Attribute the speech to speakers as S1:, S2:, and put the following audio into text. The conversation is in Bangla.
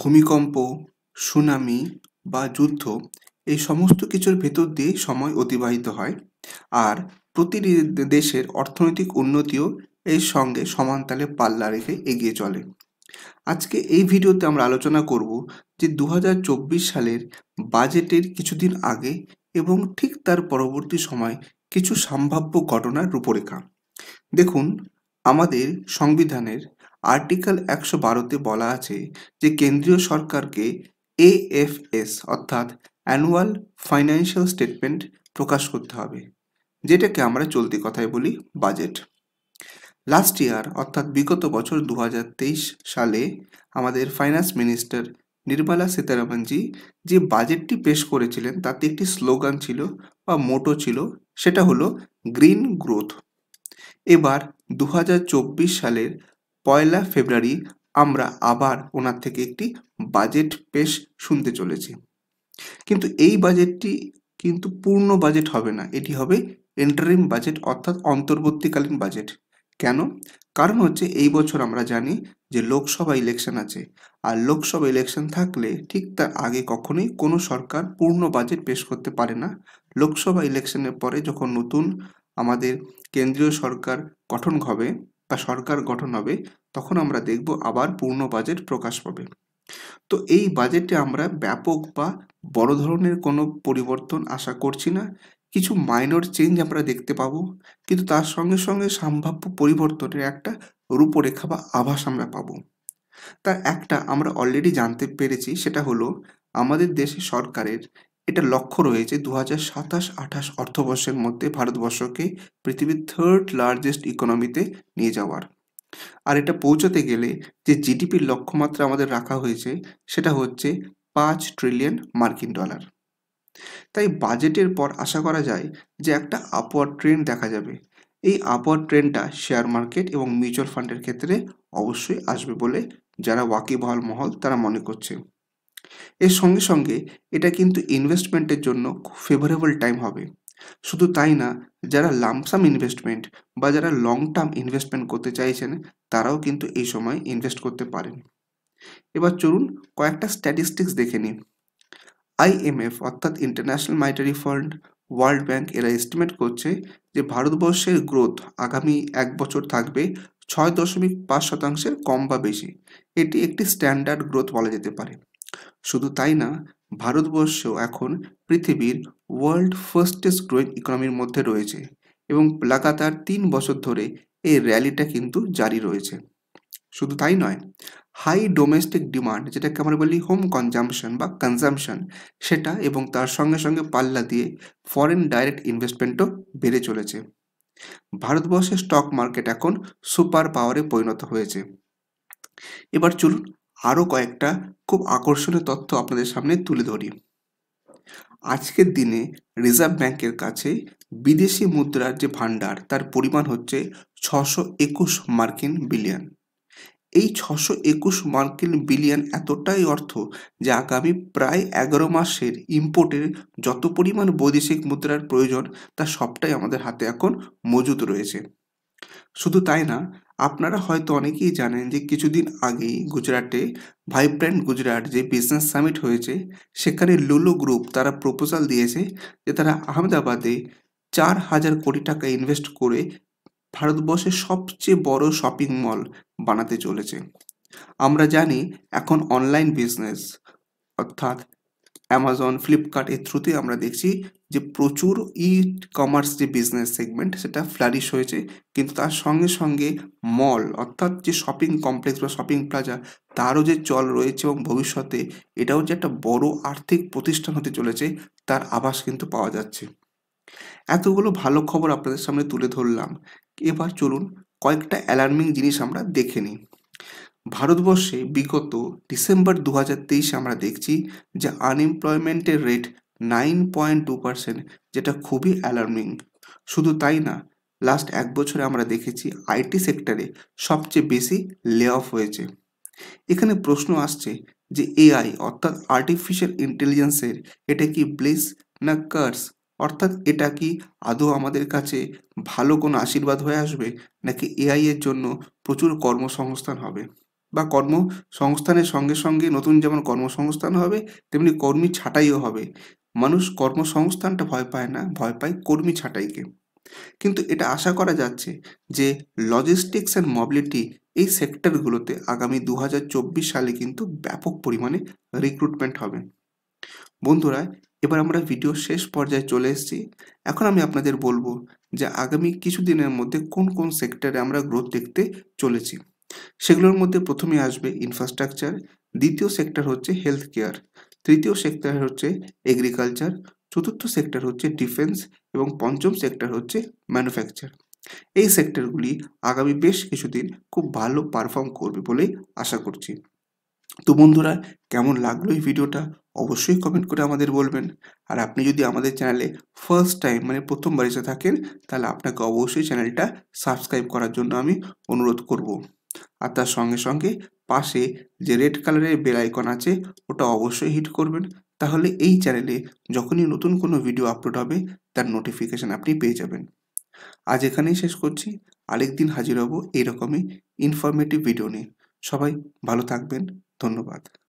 S1: ভূমিকম্প সুনামি বা যুদ্ধ এই সমস্ত কিছুর ভেতর দিয়ে সময় অতিবাহিত হয় আর প্রতিটি দেশের অর্থনৈতিক উন্নতিও এর সঙ্গে সমানতালে পাল্লা রেখে এগিয়ে চলে আজকে এই ভিডিওতে আমরা আলোচনা করব যে দু সালের বাজেটের কিছুদিন আগে এবং ঠিক তার পরবর্তী সময় কিছু সম্ভাব্য ঘটনার রূপরেখা দেখুন আমাদের সংবিধানের আর্টিকেল একশো বারোতে বলা আছে যে কেন্দ্রীয় সরকারকে এএফএস অর্থাৎ অ্যানুয়াল ফাইন্যান্সিয়াল স্টেটমেন্ট প্রকাশ করতে হবে যেটাকে আমরা চলতি কথায় বলি বাজেট লাস্ট ইয়ার অর্থাৎ বিগত বছর দু সালে আমাদের ফাইন্যান্স মিনিস্টার নির্মলা সীতারামনজি যে বাজেটটি পেশ করেছিলেন তাতে একটি স্লোগান ছিল বা মোটো ছিল সেটা হলো গ্রিন গ্রোথ এবার দু সালের পয়লা ফেব্রুয়ারি আমরা আবার ওনার থেকে একটি বাজেট পেশ শুনতে চলেছি কিন্তু এই বাজেটটি কিন্তু পূর্ণ বাজেট হবে না এটি হবে এন্টারিম বাজেট অর্থাৎ অন্তর্বর্তীকালীন বাজেট কেন কারণ হচ্ছে এই বছর আমরা জানি যে লোকসভা ইলেকশন আছে আর লোকসভা ইলেকশন থাকলে ঠিক তার আগে কখনোই কোনো সরকার পূর্ণ বাজেট পেশ করতে পারে না লোকসভা ইলেকশনের পরে যখন নতুন আমাদের কেন্দ্রীয় সরকার গঠন হবে বা সরকার গঠন হবে তখন আমরা দেখব আবার পূর্ণ বাজেট প্রকাশ পাবে তো এই বাজেটে আমরা ব্যাপক বা বড় ধরনের কোনো পরিবর্তন আশা করছি না কিছু মাইনর চেঞ্জ আমরা দেখতে পাব কিন্তু তার সঙ্গে সঙ্গে সম্ভাব্য পরিবর্তনের একটা রূপরেখা বা আভাস আমরা পাব তার একটা আমরা অলরেডি জানতে পেরেছি সেটা হলো আমাদের দেশে সরকারের এটা লক্ষ্য রয়েছে দু হাজার সাতাশ আঠাশ অর্থবর্ষের মধ্যে ভারতবর্ষকে পৃথিবীর থার্ড লার্জেস্ট ইকোনমিতে নিয়ে যাওয়ার আর এটা পৌঁছতে গেলে যে জিডিপির লক্ষ্যমাত্রা আমাদের রাখা হয়েছে সেটা হচ্ছে পাঁচ ট্রিলিয়ন মার্কিন ডলার তাই বাজেটের পর আশা করা যায় যে একটা আপওয়ার ট্রেন্ড দেখা যাবে এই আপওয়ার ট্রেনটা শেয়ার মার্কেট এবং মিউচুয়াল ফান্ডের ক্ষেত্রে অবশ্যই আসবে বলে যারা ওয়াকিবহাল মহল তারা মনে করছে এর সঙ্গে সঙ্গে এটা কিন্তু ইনভেস্টমেন্টের জন্য খুব ফেভারেবল টাইম হবে শুধু তাই না যারা লামসাম ইনভেস্টমেন্ট বা যারা লং টার্ম ইনভেস্টমেন্ট করতে চাইছেন তারাও কিন্তু এই সময় ইনভেস্ট করতে পারেন এবার চলুন কয়েকটা স্ট্যাটিস্টিক্স দেখে নিন আইএমএফ অর্থাৎ international monetary fund world bank এরা এস্টিমেট করছে যে ভারতবর্ষের গ্রোথ আগামী এক বছর থাকবে ছয় দশমিক পাঁচ শতাংশের কম বা বেশি এটি একটি স্ট্যান্ডার্ড গ্রোথ বলা যেতে পারে শুধু তাই না ভারতবর্ষ এখন পৃথিবীর ওয়ার্ল্ড ফার্স্টেস্ট গ্রোয়িং ইকোনমির মধ্যে রয়েছে এবং লাগাতার তিন বছর ধরে এই র্যালিটা কিন্তু জারি রয়েছে শুধু তাই নয় হাই ডোমেস্টিক ডিমান্ড যেটাকে আমরা বলি হোম কনজামশন বা কনজামশন সেটা এবং তার সঙ্গে সঙ্গে পাল্লা দিয়ে ফরেন ডাইরেক্ট ইনভেস্টমেন্টও বেড়ে চলেছে ভারতবর্ষের স্টক মার্কেট এখন সুপার পাওয়ারে পরিণত হয়েছে এবার চলুন আরও কয়েকটা খুব আকর্ষণীয় তথ্য আপনাদের সামনে তুলে ধরি আজকের দিনে রিজার্ভ ব্যাংকের কাছে বিদেশি মুদ্রার যে ভাণ্ডার তার পরিমাণ হচ্ছে ছশো একুশ মার্কিন বিলিয়ন এই ছশো একুশ মার্কিন বিলিয়ন এতটাই অর্থ যে আগামী প্রায় এগারো মাসের ইম্পোর্টের যত পরিমাণ বৈদেশিক মুদ্রার প্রয়োজন তা সবটাই আমাদের হাতে এখন মজুদ রয়েছে শুধু তাই না আপনারা হয়তো অনেকেই জানেন যে কিছুদিন আগেই গুজরাটে ভাইব্রেন্ট গুজরাট যে বিজনেস সামিট হয়েছে সেখানে লুলু গ্রুপ তারা প্রপোজাল দিয়েছে যে তারা আহমেদাবাদে চার হাজার কোটি টাকা ইনভেস্ট করে ভারতবর্ষের সবচেয়ে বড় শপিং মল বানাতে চলেছে আমরা জানি এখন অনলাইন বিজনেস অর্থাৎ অ্যামাজন ফ্লিপকার্ট এর থ্রুতে আমরা দেখছি যে প্রচুর ই কমার্স যে বিজনেস সেগমেন্ট সেটা ফ্লারিশ হয়েছে কিন্তু তার সঙ্গে সঙ্গে মল অর্থাৎ যে শপিং কমপ্লেক্স বা শপিং প্লাজা তারও যে চল রয়েছে এবং ভবিষ্যতে এটাও যে একটা বড় আর্থিক প্রতিষ্ঠান হতে চলেছে তার আভাস কিন্তু পাওয়া যাচ্ছে এতগুলো ভালো খবর আপনাদের সামনে তুলে ধরলাম এবার চলুন কয়েকটা অ্যালার্মিং জিনিস আমরা দেখে নিই ভারতবর্ষে বিগত ডিসেম্বর দু আমরা দেখছি যে আনএমপ্লয়মেন্টের rate nine point two percent যেটা খুবই অ্যালার্মিং শুধু তাই না লাস্ট এক বছরে আমরা দেখেছি আইটি সেক্টরে সবচেয়ে বেশি লে অফ হয়েছে এখানে প্রশ্ন আসছে যে এআই অর্থাৎ আর্টিফিশিয়াল ইন্টেলিজেন্সের এটা কি ব্লেস না কার্স অর্থাৎ এটা কি আদৌ আমাদের কাছে ভালো কোনো আশীর্বাদ হয়ে আসবে নাকি এআই এর জন্য প্রচুর কর্মসংস্থান হবে বা কর্মসংস্থানের সঙ্গে সঙ্গে নতুন যেমন কর্মসংস্থান হবে তেমনি কর্মী ছাঁটাইও হবে মানুষ কর্মসংস্থানটা ভয় পায় না ভয় পায় কর্মী ছাঁটাইকে কিন্তু এটা আশা করা যাচ্ছে যে লজিস্টিক্স অ্যান্ড মবিলিটি এই সেক্টরগুলোতে আগামী দু সালে কিন্তু ব্যাপক পরিমাণে রিক্রুটমেন্ট হবে বন্ধুরা এবার আমরা ভিডিও শেষ পর্যায়ে চলে এসেছি এখন আমি আপনাদের বলবো যে আগামী কিছু দিনের মধ্যে কোন কোন সেক্টরে আমরা গ্রোথ দেখতে চলেছি সেগুলোর মধ্যে প্রথমে আসবে ইনফ্রাস্ট্রাকচার দ্বিতীয় সেক্টর হচ্ছে হেলথ কেয়ার তৃতীয় সেক্টর হচ্ছে এগ্রিকালচার চতুর্থ সেক্টর হচ্ছে ডিফেন্স এবং পঞ্চম সেক্টর হচ্ছে ম্যানুফ্যাকচার এই সেক্টরগুলি আগামী বেশ কিছুদিন খুব ভালো পারফর্ম করবে বলে আশা করছি তো বন্ধুরা কেমন লাগলো এই ভিডিওটা অবশ্যই কমেন্ট করে আমাদের বলবেন আর আপনি যদি আমাদের চ্যানেলে ফার্স্ট টাইম মানে প্রথমবার এসে থাকেন তাহলে আপনাকে অবশ্যই চ্যানেলটা সাবস্ক্রাইব করার জন্য আমি অনুরোধ করব আর তার সঙ্গে সঙ্গে পাশে যে রেড কালারের বেল আইকন আছে ওটা অবশ্যই হিট করবেন তাহলে এই চ্যানেলে যখনই নতুন কোনো ভিডিও আপলোড হবে তার নোটিফিকেশান আপনি পেয়ে যাবেন আজ এখানেই শেষ করছি আরেকদিন হাজির হব এরকমই ইনফরমেটিভ ভিডিও নিয়ে সবাই ভালো থাকবেন ধন্যবাদ